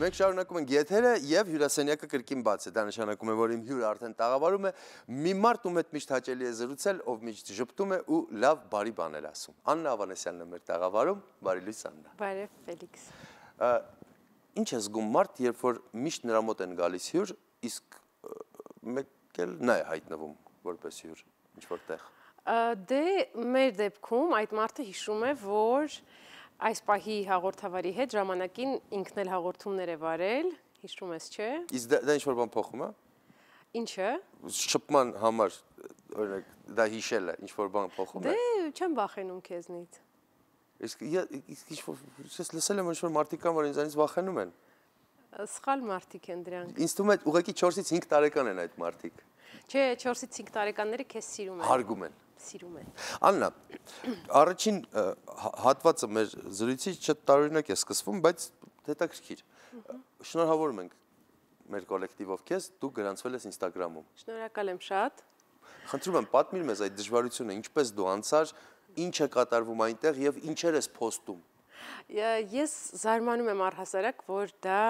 Մենք շարունակում ենք եթերը եւ հյուրասենյակը կրկին բաց է։ Դա նշանակում է, որ իմ հյուրը արդեն տաղավարում է։ Մի մարդ ում հետ միշտ հաճելի է զրուցել, ով միշտ ժպտում է ու լավ բարի բաներ ասում։ Աննա Ավանեսյանն է մեր տաղավարում, բարի լույս Աննա։ Բարև Ֆելիքս։ Ինչ է զգում մարդ, երբ որ միշտ նրա մոտ են գալիս հյուր, իսկ մեկ էլ նա է հայտնվում որպես հյուր ինչ որտեղ։ Դե մեր դեպքում այդ մարդը հիշում է, որ այս պահի հաղորդավարի հետ ժամանակին ինքն էլ հաղորդումներ է վարել, հիշում ես, չէ։ Իսկ դա ինչ որ բան փոխում է։ Ինչը։ Շփման համար օրինակ դա հիշելը ինչ որ բան փոխում է։ Դե չեմ վախենում քեզնից։ Իսկ իսկ ինչ որ ես լսել եմ ինչ որ մարդիկ կան որ ինձանից վախենում են։ Սխալ մարդիկ են դրանք։ Ինձ թվում է ուղղակի 4-ից 5 տարեկան են այդ մարդիկ։ Չէ, 4-ից 5 տարեկանները քեզ սիրում են։ Հարգում են սիրում են։ Աննա, առաջին հատվածը մեր զրույցի չտարօրինակ է սկսվում, բայց հետաքրքիր։ Շնորհավորում ենք մեր կոլեկտիվով քեզ, դու գրանցվել ես Instagram-ում։ Շնորհակալ եմ շատ։ Խնդրում եմ պատմիր մեզ այդ դժվարությունը, ինչպես դու անցար, ինչ է կատարվում այնտեղ եւ ինչեր ես post-ում։ Ես զարմանում եմ առհասարակ, որ դա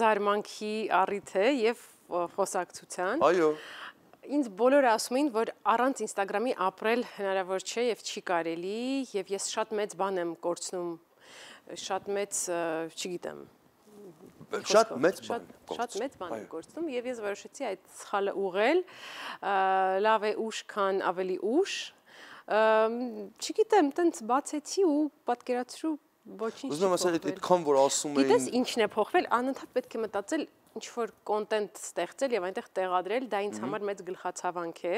զարմանքի առիթ է եւ խոսակցության։ Այո։ Ա Ինձ բոլորը ասում էին, որ առանց Instagram-ի ապրել հնարավոր չէ եւ չի կարելի, եւ ես շատ մեծ բան եմ կորցնում, շատ մեծ, չգիտեմ, շատ մեծ բան շատ մեծ բան եմ գործում եւ ես որոշեցի այդ սխալը ուղել լավ է ուշ քան ավելի ուշ չգիտեմ տենց բացեցի ու պատկերացրու ոչինչ Ուզում եմ ասել այդքան որ ասում էին Գիտես ինչն է փոխվել անընդհատ պետք է մտածել ինչ որ կոնտենտ ստեղծել եւ այնտեղ տեղադրել, դա ինձ համար մեծ գլխացավանք է։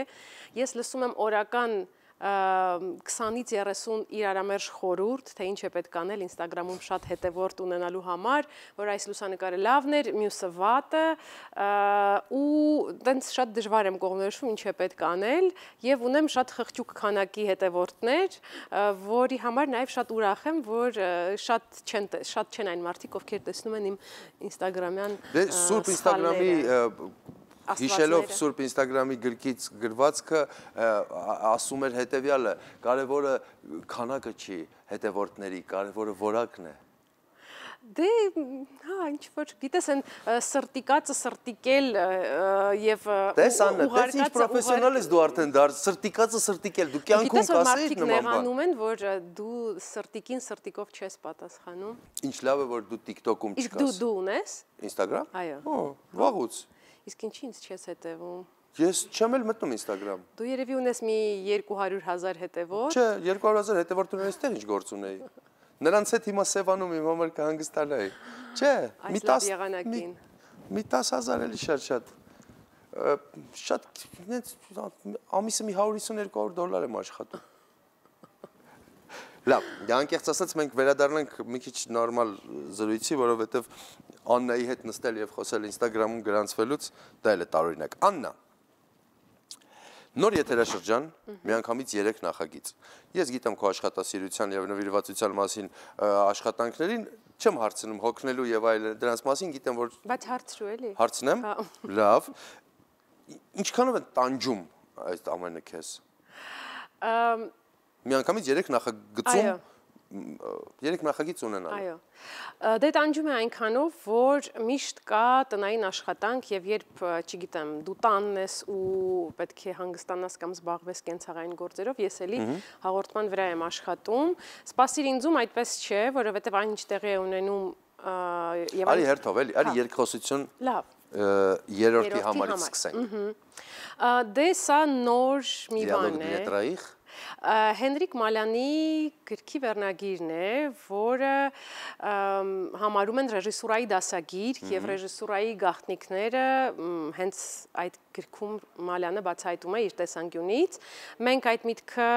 Ես լսում եմ օրական 20-ից 30 իրարամերժ խորուրդ, թե ինչ է պետք անել Instagram-ում շատ հետևորդ ունենալու համար, որ այս լուսանկարը լավն էր, մյուսը վատը, ու տենց շատ դժվար եմ կողմնորոշում ինչ է պետք անել եւ ունեմ շատ խղճուկ քանակի հետևորդներ, որի համար նաեւ շատ ուրախ եմ, որ շատ չեն շատ չեն այն մարդիկ, ովքեր տեսնում են իմ Instagram-յան Դե սուրբ Instagram-ի Հիշելով Սուրբ Instagram-ի գրքից գրվածքը ասում էր հետեւյալը. կարևորը քանակը չի, հետևորդների, կարևորը որակն է։ Դե, հա, ինչ որ, գիտես, այն սրտիկածը սրտիկել եւ Տես Աննա, դες ինչ պրոֆեսիոնալ ես դու արդեն դար, սրտիկածը սրտիկել, դու կյանքում կասեիր նման բան։ Գիտես, են, որ դու սրտիկին սրտիկով չես պատասխանում։ Ինչ լավ է, որ դու TikTok-ում չկաս։ Իսկ դու դու ունես։ Instagram։ Այո։ Ո, վաղուց։ Իսկ ինչի ինձ չես հետևում։ Ես չեմ էլ մտնում Instagram։ Դու երևի ունես մի 200.000 հետևորդ։ Չէ, 200.000 հետևորդ ունես, դեռ ինչ գործ ունեի։ Նրանց հետ հիմա Սևանում իմ համար կհանգստանայի։ Չէ, մի 10 մի 10000 էլի շատ-շատ։ Շատ ինձ ամիսը մի 150-200 դոլար եմ աշխատում։ Լավ, անկեղծ ասած մենք վերադառնանք մի քիչ նորմալ զրույցի, որովհետև Աննայի հետ նստել եւ խոսել Instagram-ում գրանցվելուց դա էլ է տարօրինակ։ Աննա Նոր եթերաշրջան, միանգամից 3 նախագիծ։ Ես գիտեմ քո աշխատասիրության եւ նվիրվածության մասին աշխատանքներին, չեմ հարցնում հոգնելու եւ այլն դրանց մասին, գիտեմ որ Բայց հարցրու էլի։ Հարցնեմ։ հա։ Լավ։ Ինչքանով են տանջում այդ ամենը քեզ։ Ամ միանգամից 3 նախագծում երեք նախագիծ ունենալու։ Այո։ Դե տանջում է այնքանով, որ միշտ կա տնային աշխատանք եւ երբ, չգիտեմ, դու տանն ես ու պետք է հանգստանաս կամ զբաղվես կենցաղային գործերով, ես էլի հաղորդման վրա եմ աշխատում։ Սպասիր ինձում այդպես չէ, որովհետեւ այն ինչ տեղի է ունենում եւ Արի հերթով էլի, արի հա։ երկխոսություն։ Լավ երրորդի համարից սկսենք։ Դե սա նոր մի բան է։ Դիալոգ դիետրայիխ։ Հենրիկ Մալյանի գրքի վերնագիրն է, որը համարում են ռեժիսուրայի դասագիր եւ ռեժիսուրայի գաղտնիքները հենց այդ գրքում Մալյանը բացահայտում է իր տեսանկյունից։ Մենք այդ միտքը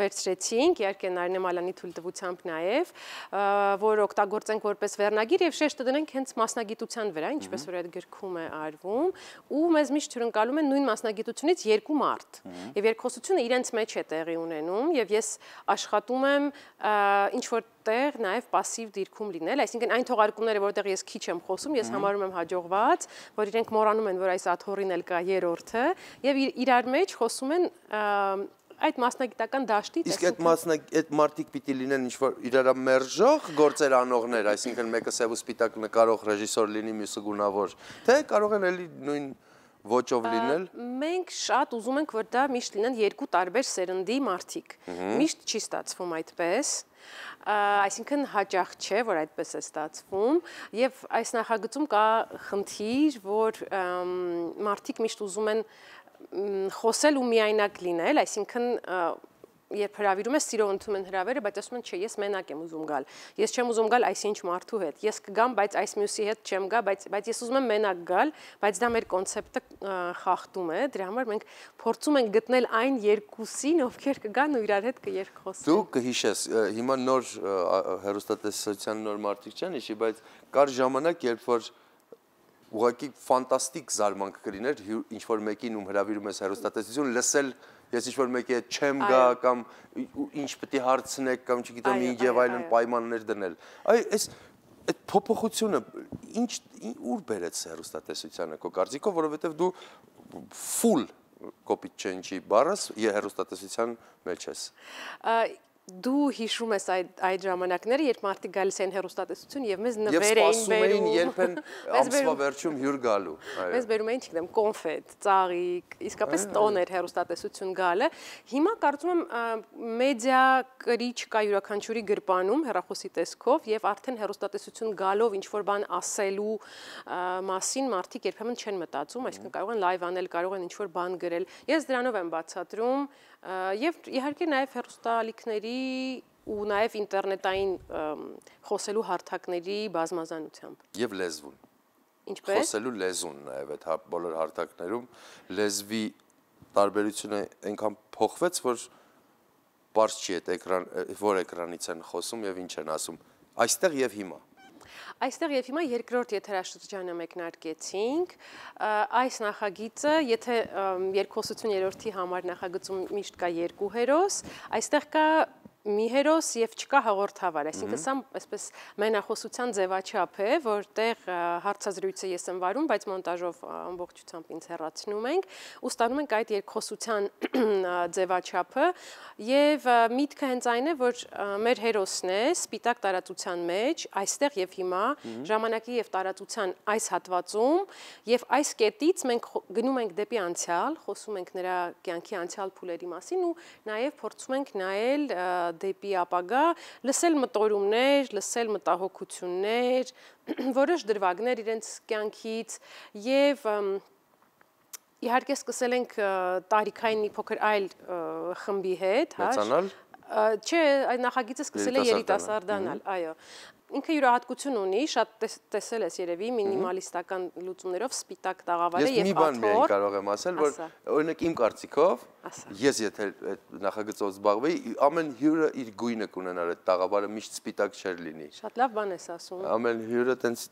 վերցրեցինք, իհարկե Նարինե Մալյանի թույլտվությամբ նաեւ, որ օգտագործենք որպես վերնագիր եւ շեշտը դնենք հենց մասնագիտության վրա, ինչպես որ այդ գրքում է արվում, ու մեզ միշտ հյուրընկալում են նույն մասնագիտությունից երկու մարդ։ Եվ երկխոսությունը իրենց մեջ է տեղի տեղի ունենում եւ ես աշխատում եմ ինչ որտեղ նաեւ пассив դիրքում լինել, այսինքն այն թողարկումները, որտեղ ես քիչ եմ խոսում, ես համարում եմ հաջողված, որ իրենք մոռանում են, որ այս աթորին էլ կա երրորդը եւ իրար մեջ խոսում են այդ մասնագիտական դաշտից իսկ այդ մասնակ այդ մարտիկ պիտի լինեն ինչ որ իրար մերժող գործեր անողներ այսինքն մեկը սև ու սպիտակ նկարող ռեժիսոր լինի մյուսը գունավոր թե կարող են էլի նույն ոչով լինել։ Մենք շատ ուզում ենք, որ դա միշտ լինեն երկու տարբեր սերնդի մարդիկ։ Միշտ չի ստացվում այդպես։ Այսինքն հաջող չէ, որ այդպես է ստացվում, եւ այս նախագծում կա խնդիր, որ մարդիկ միշտ ուզում են խոսել ու միայնակ լինել, այսինքն երբ հրավիրում ես սիրով ընդում են հրավերը, բայց ասում են չէ, ես մենակ եմ ուզում գալ։ Ես չեմ ուզում գալ այսինչ մարդու հետ։ Ես կգամ, բայց այս մյուսի հետ չեմ գա, բայց բայց ես ուզում եմ մենակ գալ, բայց դա մեր կոնցեպտը խախտում է։ Դրա համար մենք փորձում ենք գտնել այն երկուսին, ովքեր կգան ու իրար հետ կերկխոսեն։ Դու կհիշես, հիմա նոր հերոստատեսության նոր մարդիկ չեն հիշի, բայց կար ժամանակ, երբ որ ուղղակի ֆանտաստիկ զարմանք կլիներ ինչ որ մեկին ում հրավիրում ես հերոստատեսություն լսել ես ինչ որ մեկի հետ չեմ գա կամ ինչ պետք է հարցնեք կամ չգիտեմ ինչ եւ այլն պայմաններ դնել։ Այ այս այդ փոփոխությունը ինչ ուր բերեց հերոստատեսությանը քո կարծիքով, որովհետեւ դու full կոպիտ չեն չի բառս հերոստատեսության մեջ ես դու հիշում ես այդ այդ ժամանակները, երբ մարդիկ գալիս էին հերոստատեսություն եւ մեզ նվեր էին բերում։ Եվ սպասում էին, երբ են ամսվա վերջում հյուր գալու։ Մեզ բերում էին, չգիտեմ, կոնֆետ, ծաղիկ, իսկապես տոն էր հերոստատեսություն գալը։ Հիմա կարծում եմ մեդիա կրիչ կա յուրաքանչյուրի գրպանում հերախոսի տեսքով եւ արդեն հերոստատեսություն գալով ինչ որ բան ասելու մասին մարդիկ երբեմն չեն մտածում, այսինքն կարող են լայվ անել, կարող են ինչ որ բան գրել։ Ես դրանով եմ բացատրում եւ իհարկե նաեւ հերոստալիքների ու նաեւ ինտերնետային խոսելու հարթակների բազմազանությամբ եւ լեզվուն ինչպես խոսելու լեզուն նաեւ այդ հա, բոլոր հարթակներում լեզվի տարբերությունը այնքան փոխվեց որ բարձ չի այդ էկրան որ էկրանից են խոսում եւ ինչ են ասում այստեղ եւ հիմա Այստեղ եւ հիմա երկրորդ եթերաշրջանը մեկնարկեցինք։ Այս նախագիծը, եթե 230-րդի համար նախագծում միշտ կա երկու հերոս, այստեղ կա մի հերոս եւ չկա հաղորդավար, այսինքն սա այսպես մենախոսության ձևաչափ է, որտեղ հարցազրույցը ես եմ վարում, բայց մոնտաժով ամբողջությամբ ինձ հեռացնում ենք ու ստանում ենք այդ երկխոսության ձևաչափը եւ միտքը հենց այն է, որ մեր հերոսն է սպիտակ տարածության մեջ, այստեղ եւ հիմա, ժամանակի եւ տարածության այս հատվածում եւ այս կետից մենք գնում ենք դեպի անցյալ, խոսում ենք նրա կյանքի անցյալ փուլերի մասին ու նաեւ փորձում ենք նայել դեպի ապագա, լսել մտորումներ, լսել մտահոգություններ, որոշ դրվագներ իրենց կյանքից եւ իհարկե սկսել ենք տարիքային մի փոքր այլ խմբի հետ, հա։ Մեծանալ չէ, այդ նախագիծը սկսել է երիտասարդանալ, այո ինքը յուրահատկություն ունի, շատ տես, տեսել ես երևի մինիմալիստական լուծումներով սպիտակ տաղավարը եւ աթոռ։ Ես մի բան միայն կարող եմ ասել, որ օրինակ իմ կարծիքով ես եթե նախագծով զբաղվեի, ամեն հյուրը իր գույնը կունենար այդ տաղավարը միշտ սպիտակ չէր լինի։ Շատ լավ բան ես ասում։ Ամեն հյուրը տենց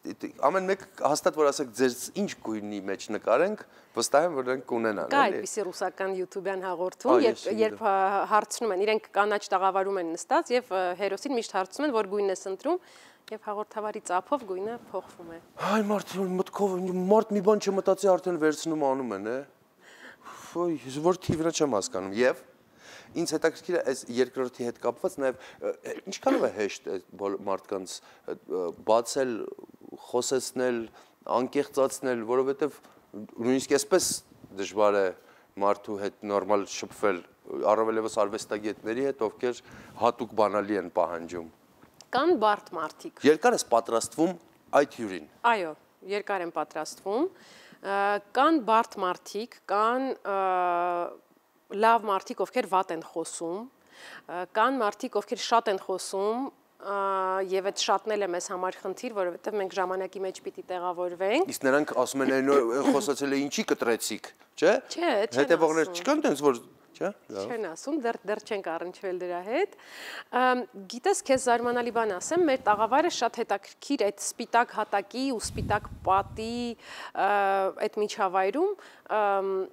ամեն մեկ հաստատ որ ասեք ձեր ինչ գույնի մեջ նկարենք, վստահ եմ որ դրանք կունենան, էլի։ Կա այդպիսի ռուսական YouTube-յան հաղորդում, երբ երբ հարցնում են, իրենք կանաչ տաղավարում են նստած եւ հերոսին միշտ հարցնում են, որ գույնն է ընտրում Եվ հաղորդավարի ծափով գույնը փոխվում է։ Այ մարդը մտքով մարդ մի բան չմտածի արդեն վերցնում անում են, է։ Ոյ, որ թիվը չեմ հասկանում։ Եվ ինձ հետաքրքիր է այս երկրորդի հետ կապված նաև ինչքանով է հեշտ մարդկանց բացել, խոսեցնել, անկեղծացնել, որովհետև նույնիսկ այսպես դժվար է մարդու հետ նորմալ շփվել, առավելևս արվեստագետների հետ, ովքեր հատուկ բանալի են պահանջում։ Կան բարդ մարդիկ։ Երկար ես պատրաստվում այդ հյուրին։ Այո, երկար եմ պատրաստվում։ Կան բարդ մարդիկ, կան լավ մարդիկ, ովքեր վատ են խոսում, կան մարդիկ, ովքեր շատ են խոսում, եւ այդ շատնել է մեզ համար խնդիր, որովհետեւ մենք ժամանակի մեջ պիտի տեղավորվենք։ Իսկ նրանք ասում են, այն խոսացել է ինչի կտրեցիք, չէ՞։ Չէ, չէ։ Հետևողներ չկան տենց որ չէ՞։ Չեն ասում, դեռ դեռ չենք առնչվել դրա հետ։ Գիտես, քեզ զարմանալի բան ասեմ, մեր տաղավարը շատ հետաքրքիր այդ սպիտակ հատակի ու սպիտակ պատի այդ միջավայրում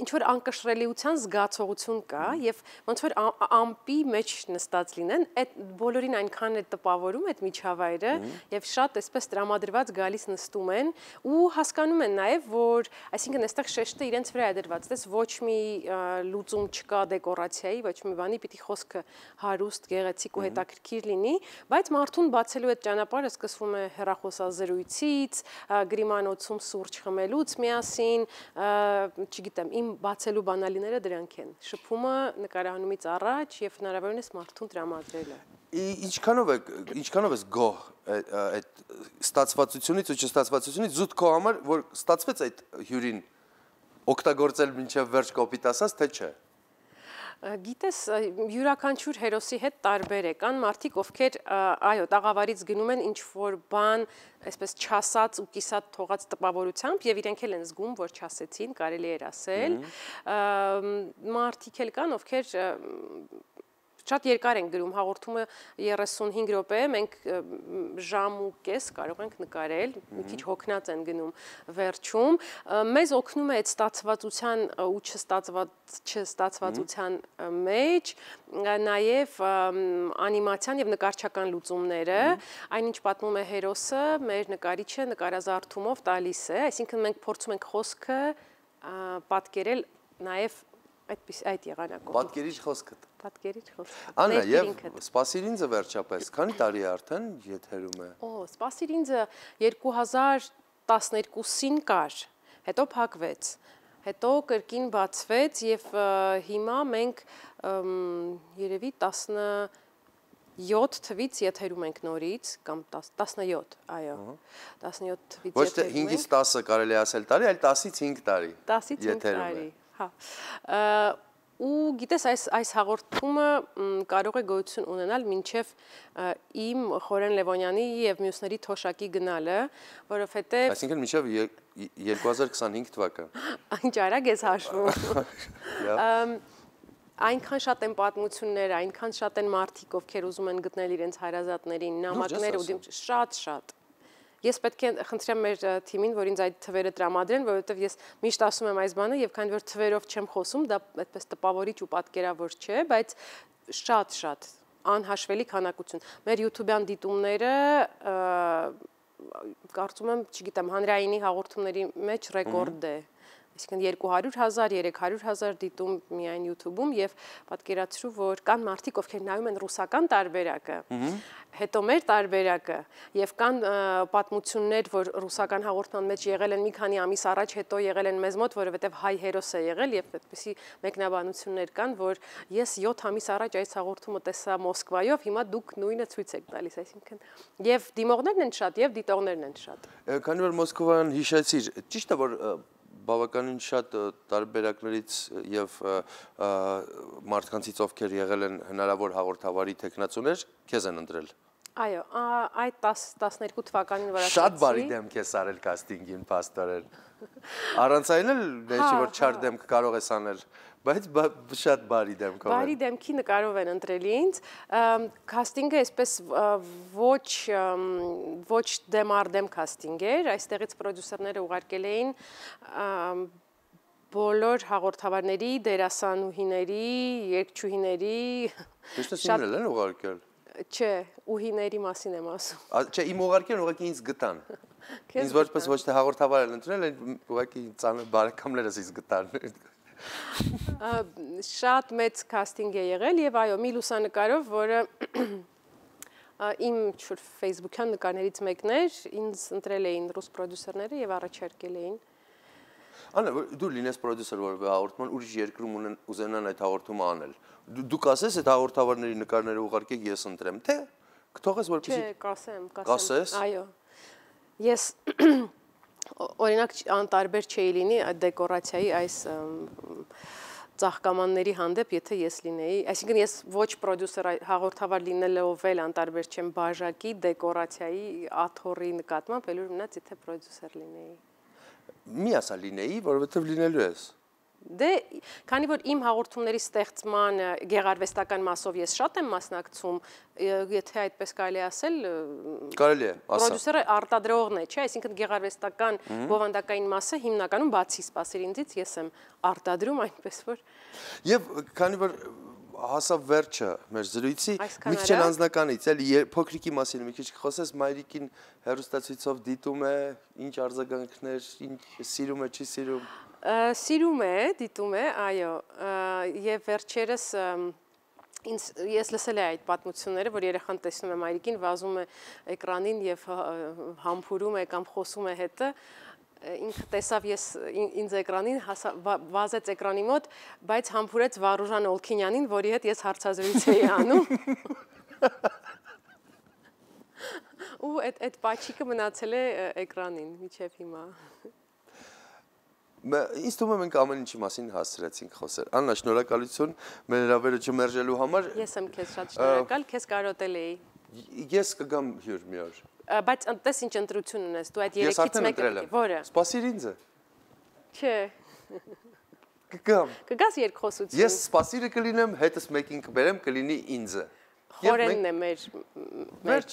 ինչ որ անկշռելիության զգացողություն կա եւ ոնց որ ամպի մեջ նստած լինեն, այդ բոլորին այնքան է տպավորում այդ միջավայրը եւ շատ այսպես տրամադրված գալիս նստում են ու հասկանում են նաեւ որ այսինքն այստեղ շեշտը իրենց վրա է դրված, դες ոչ մի լուծում չկա դեկորացիայի, ոչ մի բանի, պիտի խոսքը հարուստ, գեղեցիկ ու հետաքրքիր լինի, բայց մարդուն բացելու այդ ճանապարհը սկսվում է հերախոսազրույցից, գրիմանոցում սուրճ խմելուց միասին, չգիտեմ, իմ բացելու բանալիները դրանք են։ Շփումը նկարահանումից առաջ եւ հնարավորինս մարդուն դրամադրելը։ Ինչքանով է ինչքանով էս գոհ այդ ստացվածությունից ու չստացվածությունից զուտ քո համար որ ստացվեց այդ հյուրին օգտագործել մինչև վերջ կոպիտ ասած թե չէ։ Գիտես, յուրաքանչյուր հերոսի հետ տարբեր է, կան մարդիկ, ովքեր այո, տաղավարից գնում են ինչ որ բան, այսպես չասած ու կիսատ թողած տպավորությամբ եւ իրենք էլ են զգում, որ չասեցին, կարելի էր ասել։ Մարդիկ էլ կան, ովքեր Շատ երկար ենք գրում, հաղորդումը 35 րոպե է, մենք ժամ ու կես կարող ենք նկարել, մի քիչ հոգնած են գնում վերջում։ Մեզ օգնում է այդ ստացվածության ու չստացված չստացվածության մեջ նաև անիմացիան եւ նկարչական լուծումները, այնինչ պատմում է հերոսը, մեր նկարիչը նկարազարդումով տալիս է, այսինքն մենք փորձում ենք խոսքը պատկերել նաև այդպես այդ եղանակով։ Պատկերիչ խոսքդ։ Պատկերիչ խոսքդ։ Աննա, եւ սպասիր ինձը վերջապես, քանի տարի արդեն եթերում է։ Օ, սպասիր ինձը 2012-ին կար, հետո փակվեց։ Հետո կրկին բացվեց եւ հիմա մենք երևի 17 թվից եթերում ենք նորից կամ 17, այո։ 17 թվից եթերում ենք։ Ոչ թե 5-ից 10-ը կարելի ասել տարի, այլ 10-ից 5 տարի։ 10-ից 5 տարի։ Հա։ Ու գիտես այս այս հաղորդումը կարող է գոյություն ունենալ մինչև իմ Խորեն Լևոնյանի եւ մյուսների թոշակի գնալը, որովհետեւ Այսինքն մինչև 2025 թվակը։ Այն ճարակ էս հաշվում։ Այնքան շատ են պատմություններ, այնքան շատ են մարդիկ, ովքեր ուզում են գտնել իրենց հայրազատներին, նամակներ ու շատ շատ Ես պետք է խնդրեմ մեր թիմին, որ ինձ այդ թվերը տրամադրեն, որովհետև ես միշտ ասում եմ այս բանը եւ քանի որ թվերով չեմ խոսում, դա այդպես տպավորիչ ու պատկերավոր չէ, բայց շատ-շատ անհաշվելի քանակություն։ Մեր YouTube-յան դիտումները կարծում եմ, չգիտեմ, հանրայինի հաղորդումների մեջ ռեկորդ է։ mm -hmm այսինքն 200.000, 300.000 դիտում միայն YouTube-ում եւ պատկերացրու, որ կան մարդիկ, ովքեր նայում են ռուսական տարբերակը, հետո մեր տարբերակը եւ կան պատմություններ, որ ռուսական հաղորդման մեջ եղել են մի քանի ամիս առաջ, հետո եղել են մեզ մոտ, որովհետեւ հայ հերոս է եղել եւ այդպիսի մեկնաբանություններ կան, որ ես 7 ամիս առաջ այս հաղորդումը տեսա Մոսկվայով, հիմա դուք նույնը ցույց եք տալիս, այսինքն եւ դիմողներն են շատ եւ դիտողներն են շատ։ Քանի որ Մոսկվան հիշեցիր, ճիշտ է որ բավականին շատ տարբերակներից եւ մարդկանցից ովքեր եղել են հնարավոր հաղորդավարի տեխնացուներ, քեզ են ընտրել։ Այո, այդ 10 12 թվականին վրա շատ բարի դեմք ես արել կաստինգին, պաստորեն։ Առանց այն էլ դեչի հա, որ չար հա։ դեմք կարող ես անել, բայց շատ բարի դեմքով են։ Բարի դեմքի նկարով են ընտրել ինձ։ Կաստինգը այսպես ոչ ոչ դեմ առ դեմ կաստինգ էր, այստեղից պրոդյուսերները ուղարկել էին բոլոր հաղորդավարների, դերասանուհիների, երգչուհիների Դուք ստացել են ուղարկել։ Չէ, ուհիների մասին եմ ասում։ Չէ, իմ ուղարկել ուղղակի ինձ գտան։ Ինձ ոչ պես ոչ թե հաղորդավար են ընդունել, այլ ուղղակի ծանր բարեկամներս իսկ գտան։ Շատ մեծ կաստինգ է եղել եւ այո, մի լուսանկարով, որը իմ ճուր Facebook-յան նկարներից մեկն էր, ինձ ընտրել էին ռուս պրոդյուսերները եւ առաջարկել էին։ Անա, դու լինես պրոդյուսեր, որը հաղորդման ուրիշ երկրում ունեն ուզենան այդ հաղորդումը անել։ Դու կասես այդ հաղորդավարների նկարները ուղարկեք ես ընտրեմ, թե կթողես որպեսզի Չէ, կասեմ, կասեմ։ Կասես։ Այո։ Ես օրինակ անտարբեր չէի լինի այդ դեկորացիայի այս ծաղկամանների հանդեպ, եթե ես լինեի, այսինքն ես ոչ պրոդյուսեր հաղորդավար լինելով էլ անտարբեր չեմ բաժակի դեկորացիայի աթորի նկատմամբ, այլ որ մնաց եթե պրոդյուսեր լինեի։ Մի ասա լինեի, որովհետև լինելու ես։ Դե, քանի որ իմ հաղորդումների ստեղծման գեղարվեստական մասով ես շատ եմ մասնակցում, եթե այդպես կարելի ասել, կարելի է, ասա։ Պրոդյուսերը արտադրողն է, չէ, այսինքն գեղարվեստական բովանդակային մասը հիմնականում բացի սպասերինձից ես եմ արտադրում, այնպես որ։ Եվ քանի որ հասավ վերջը մեր զրույցի մի քիչ անձնականից, էլի փոքրիկի մասին մի քիչ կխոսես, մայրիկին հերոստացույցով դիտում է, ինչ արձագանքներ, ինչ սիրում է, չի սիրում։ Սիրում է, դիտում է, այո, եւ վերջերս ինձ ես լսել եմ այդ պատմությունները, որ երեխան տեսնում է մայրիկին, վազում է էկրանին եւ համբուրում է կամ խոսում է հետը, ինքը տեսավ ես ինձ էկրանին, վազեց էկրանի մոտ, բայց համբուրեց Վարուժան Օլքինյանին, որի հետ ես հարցազրույց էի անում։ Ու այդ այդ պաչիկը մնացել է էկրանին միջև հիմա։ Ինձ թվում է մենք ամեն ինչի մասին հասցրեցինք խոսել։ Աննա, շնորհակալություն մեր հրավերը չմերժելու համար։ Ես եմ քեզ շատ շնորհակալ, քեզ կարոտել էի։ Ես կգամ հյուր մի օր բայց ընտես ինչ ընտրություն ունես, դու այդ երեքից մեկը, որը։ Սպասիր ինձ։ Չէ։ Կգամ։ Կգաս երկխոսություն։ Ես սպասիրը կլինեմ, հետս մեկին կբերեմ, կլինի ինձ։ Խորենն է մեր մեր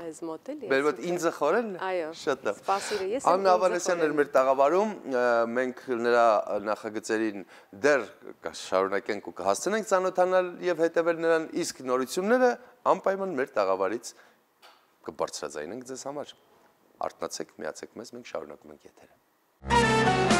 մեզ մոտ էլի։ Մեր մոտ ինձը խորենն է։ Այո։ Շատ լավ։ Սպասիրը ես եմ։ Աննա Ավանեսյանն էր մեր տաղավարում, մենք նրա նախագծերին դեռ շարունակենք ու կհասցնենք ցանոթանալ եւ հետեւել նրան, իսկ նորությունները անպայման մեր տաղավարից կբարձրաձայնենք ձեզ համար։ Արտնացեք, միացեք մեզ, մենք շարունակում ենք եթերը։